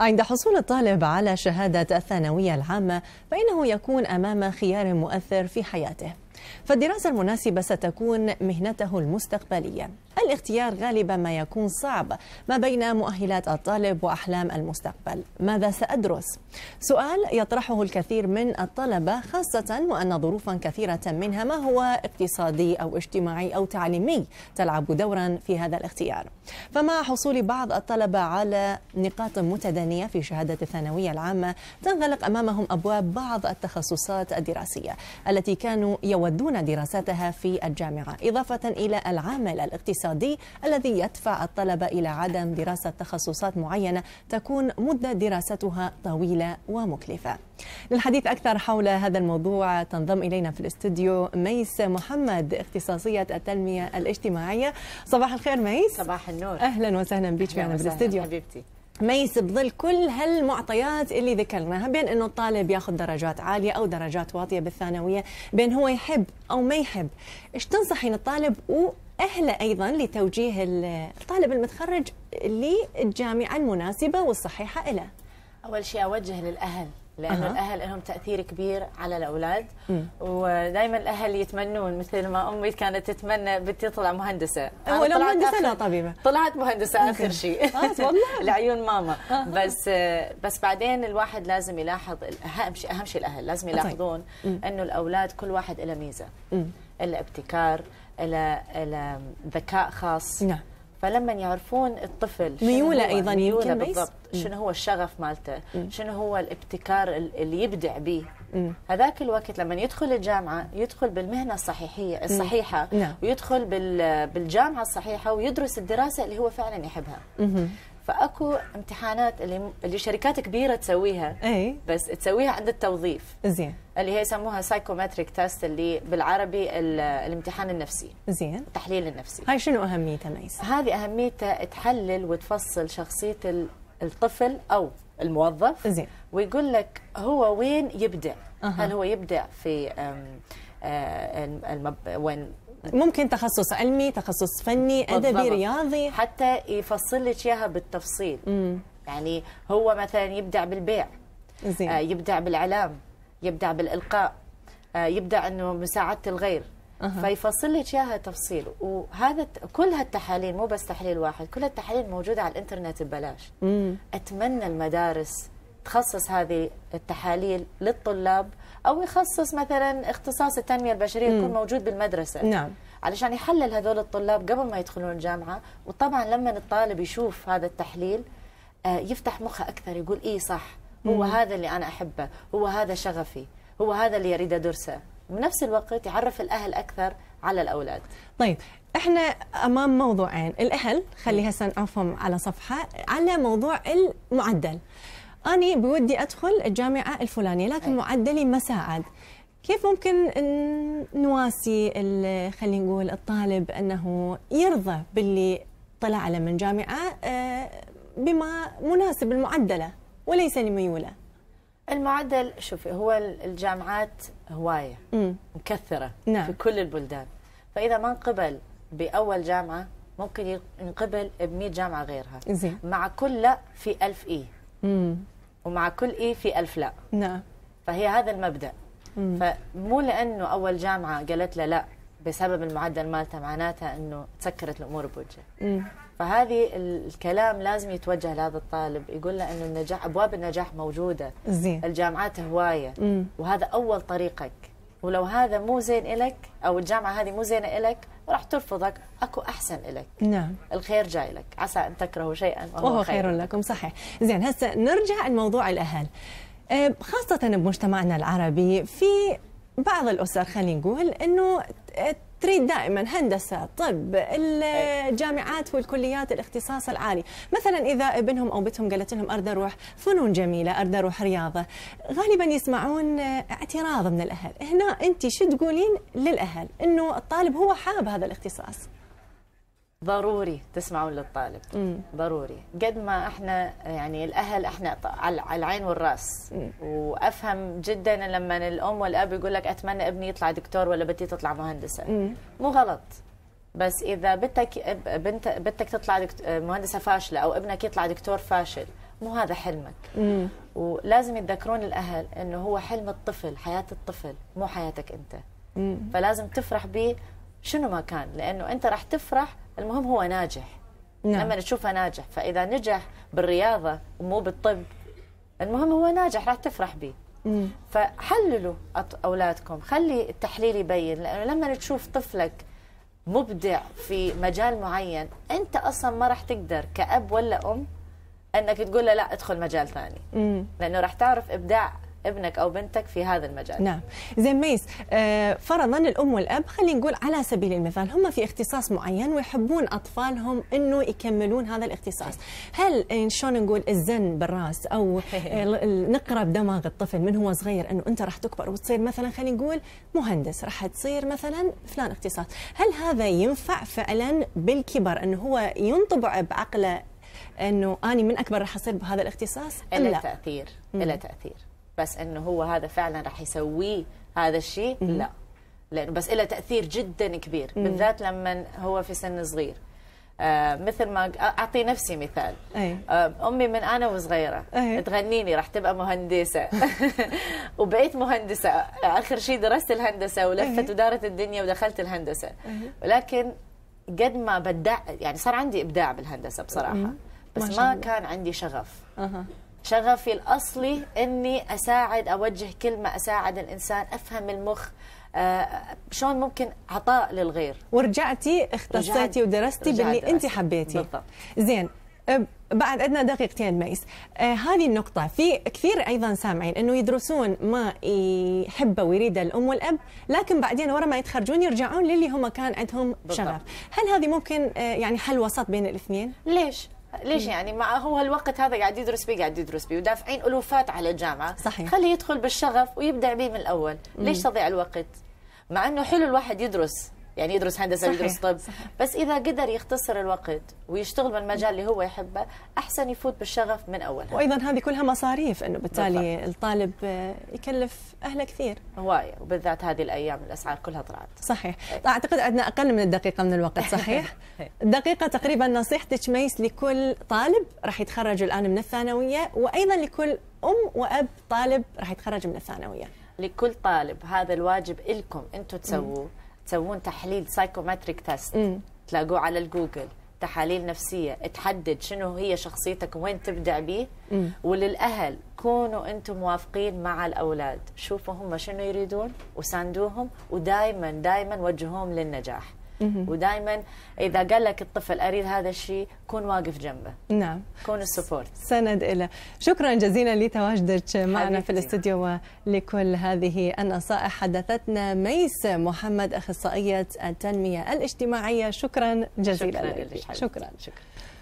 عند حصول الطالب على شهادة الثانوية العامة فإنه يكون أمام خيار مؤثر في حياته فالدراسة المناسبة ستكون مهنته المستقبلية الاختيار غالبا ما يكون صعب ما بين مؤهلات الطالب وأحلام المستقبل ماذا سأدرس؟ سؤال يطرحه الكثير من الطلبة خاصة وأن ظروفا كثيرة منها ما هو اقتصادي أو اجتماعي أو تعليمي تلعب دورا في هذا الاختيار فمع حصول بعض الطلبة على نقاط متدنية في شهادة الثانوية العامة تنغلق أمامهم أبواب بعض التخصصات الدراسية التي كانوا يودون دراستها في الجامعة إضافة إلى العامل الاقتصادي الاقتصادي الذي يدفع الطلبة إلى عدم دراسة تخصصات معينة تكون مدة دراستها طويلة ومكلفة للحديث أكثر حول هذا الموضوع تنضم إلينا في الاستوديو ميس محمد اختصاصية التنمية الاجتماعية صباح الخير ميس صباح النور أهلا وسهلا بك معنا في الاستوديو حبيبتي ميس بظل كل هالمعطيات اللي ذكرناها بين انه الطالب ياخذ درجات عاليه او درجات واطيه بالثانويه بين هو يحب او ما يحب ايش تنصحين الطالب أهله أيضا لتوجيه الطالب المتخرج للجامعة المناسبة والصحيحة له أول شيء أوجه للأهل لأن أه. الأهل لهم تأثير كبير على الأولاد ودائما الأهل يتمنون مثل ما أمي كانت تتمنى بنتي تطلع مهندسة هو لو مهندسة لا طبيبة طلعت مهندسة آخر شيء لعيون ماما أه. بس بس بعدين الواحد لازم يلاحظ أهم شيء أهم شيء الأهل لازم طيب. يلاحظون أنه الأولاد كل واحد له ميزة إلى ابتكار إلى إلى ذكاء خاص نعم فلما يعرفون الطفل ميوله ايضا ميوله بالضبط شنو هو الشغف مالته شنو هو الابتكار اللي يبدع به هذاك الوقت لما يدخل الجامعه يدخل بالمهنه الصحيحيه الصحيحه نعم. ويدخل بالجامعه الصحيحه ويدرس الدراسه اللي هو فعلا يحبها فاكو امتحانات اللي اللي شركات كبيره تسويها اي بس تسويها عند التوظيف زين اللي هي يسموها سايكومتريك تيست اللي بالعربي الامتحان النفسي زين التحليل النفسي هاي شنو اهميتها ميس هذه اهميتها تحلل وتفصل شخصيه الطفل او الموظف زين ويقول لك هو وين يبدا أه. هل هو يبدا في آه، المب... وين ممكن تخصص علمي تخصص فني ادبي رياضي حتى يفصل لك اياها بالتفصيل مم. يعني هو مثلا يبدع بالبيع زين. آه يبدع بالاعلام يبدع بالالقاء آه يبدع انه مساعده الغير أه. فيفصل لك اياها تفصيل وهذا كل هالتحاليل مو بس تحليل واحد كل التحاليل موجوده على الانترنت ببلاش مم. اتمنى المدارس تخصص هذه التحاليل للطلاب او يخصص مثلا اختصاص التنميه البشريه يكون موجود بالمدرسه نعم علشان يحلل هذول الطلاب قبل ما يدخلون الجامعه وطبعا لما الطالب يشوف هذا التحليل آه، يفتح مخه اكثر يقول ايه صح هو مم. هذا اللي انا احبه هو هذا شغفي هو هذا اللي اريد ادرسه بنفس الوقت يعرف الاهل اكثر على الاولاد طيب احنا امام موضوعين الاهل خلي هسه نعرفهم على صفحه على موضوع المعدل أنا بودي أدخل الجامعة الفلانية لكن أي. معدلي ما ساعد كيف ممكن نواسي خلينا نقول الطالب أنه يرضى باللي طلع على من جامعة آه، بما مناسب المعدلة وليس لميوله المعدل شوفي هو الجامعات هواية مكثرة نعم. في كل البلدان فإذا ما انقبل بأول جامعة ممكن ينقبل ب 100 جامعة غيرها زي. مع كل لا في 1000 إي ومع كل اي في ألف لا نعم فهي هذا المبدأ مم. فمو لأنه أول جامعة قالت له لا بسبب المعدل مالتها معناتها أنه تسكرت الأمور بوجه فهذه الكلام لازم يتوجه لهذا الطالب يقول له أنه النجاح أبواب النجاح موجودة زين الجامعات هواية مم. وهذا أول طريقك ولو هذا مو زين إلك أو الجامعة هذه مو زينة إلك راح ترفضك اكو احسن لك نعم الخير جاي لك عسى ان تكرهوا شيئا وهو, وهو خير, خير لكم صحيح زين هسه نرجع لموضوع الاهل خاصة بمجتمعنا العربي في بعض الاسر خلينا نقول انه تريد دائما هندسه، طب، الجامعات والكليات الاختصاص العالي، مثلا اذا ابنهم او بنتهم قالت لهم اريد اروح فنون جميله، اريد اروح رياضه، غالبا يسمعون اعتراض من الاهل، هنا انت شو تقولين للاهل؟ انه الطالب هو حاب هذا الاختصاص. ضروري تسمعوا للطالب مم. ضروري قد ما احنا يعني الاهل احنا على العين والراس مم. وافهم جدا لما الام والاب يقول لك اتمنى ابني يطلع دكتور ولا بنتي تطلع مهندسه مم. مو غلط بس اذا بنتك بنت بنتك تطلع مهندسه فاشله او ابنك يطلع دكتور فاشل مو هذا حلمك مم. ولازم يتذكرون الاهل انه هو حلم الطفل حياه الطفل مو حياتك انت مم. فلازم تفرح به شنو ما كان لانه انت راح تفرح المهم هو ناجح نعم. لما نشوفه ناجح فإذا نجح بالرياضة ومو بالطب المهم هو ناجح راح تفرح به فحللوا أولادكم خلي التحليل يبين لأنه لما تشوف طفلك مبدع في مجال معين أنت أصلا ما راح تقدر كأب ولا أم أنك تقول له لا ادخل مجال ثاني لأنه راح تعرف إبداع ابنك أو بنتك في هذا المجال نعم زي ميس آه، فرضا الأم والأب خلينا نقول على سبيل المثال هم في اختصاص معين ويحبون أطفالهم أنه يكملون هذا الاختصاص هل شلون نقول الزن بالراس أو نقرأ بدماغ الطفل من هو صغير أنه أنت راح تكبر وتصير مثلا خلينا نقول مهندس راح تصير مثلا فلان اختصاص هل هذا ينفع فعلا بالكبر أنه هو ينطبع بعقله انه اني من اكبر راح اصير بهذا الاختصاص؟ الا تاثير الا تاثير بس انه هو هذا فعلا راح يسويه هذا الشيء لا لانه بس له تاثير جدا كبير بالذات لما هو في سن صغير آه مثل ما اعطي نفسي مثال آه امي من انا وصغيره أي. تغنيني راح تبقى مهندسه وبقيت مهندسه اخر شيء درست الهندسه ولفت ودارت الدنيا ودخلت الهندسه أي. ولكن قد ما بدع يعني صار عندي ابداع بالهندسه بصراحه بس ما, ما كان عندي شغف أه. شغفي الأصلي أني أساعد أوجه كلمة أساعد الإنسان أفهم المخ آه شلون ممكن عطاء للغير ورجعتي اختصيتي ودرستي باللي انت حبيتي بالضبط زين بعد عندنا دقيقتين ميس آه هذه النقطة في كثير أيضا سامعين أنه يدرسون ما يحبه ويريده الأم والأب لكن بعدين ورا ما يتخرجون يرجعون للي هم كان عندهم شغف هل هذه ممكن آه يعني حل وسط بين الاثنين؟ ليش؟ ليش يعني مع هو الوقت هذا قاعد يدرس بيه قاعد يدرس بيه ودافعين الوفات على الجامعه صحيح خليه يدخل بالشغف ويبدع به من الاول ليش تضيع الوقت مع انه حلو الواحد يدرس يعني يدرس هندسه صحيح. يدرس طب صحيح. بس اذا قدر يختصر الوقت ويشتغل بالمجال اللي هو يحبه احسن يفوت بالشغف من اولها وايضا هذه كلها مصاريف انه بالتالي بالضبط. الطالب يكلف اهله كثير هوايه وبالذات هذه الايام الاسعار كلها طلعت صحيح أي. طيب. اعتقد عندنا اقل من الدقيقه من الوقت صحيح طيب. دقيقه تقريبا نصيحتك ميس لكل طالب راح يتخرج الان من الثانويه وايضا لكل ام واب طالب راح يتخرج من الثانويه لكل طالب هذا الواجب إلكم أنتم تسووه تسوون تحليل سايكومتريك تيست تلاقوه على الجوجل تحاليل نفسيه تحدد شنو هي شخصيتك وين تبدع بيه مم. وللاهل كونوا انتم موافقين مع الاولاد شوفوا هم شنو يريدون وساندوهم ودائما دائما وجهوهم للنجاح ودائما اذا قال لك الطفل اريد هذا الشيء كون واقف جنبه نعم كون السبورت سند إلى شكرا جزيلا لتواجدك معنا في الاستوديو ولكل هذه النصائح حدثتنا ميس محمد اخصائيه التنميه الاجتماعيه شكرا جزيلا شكرا لك شكرا, شكرا.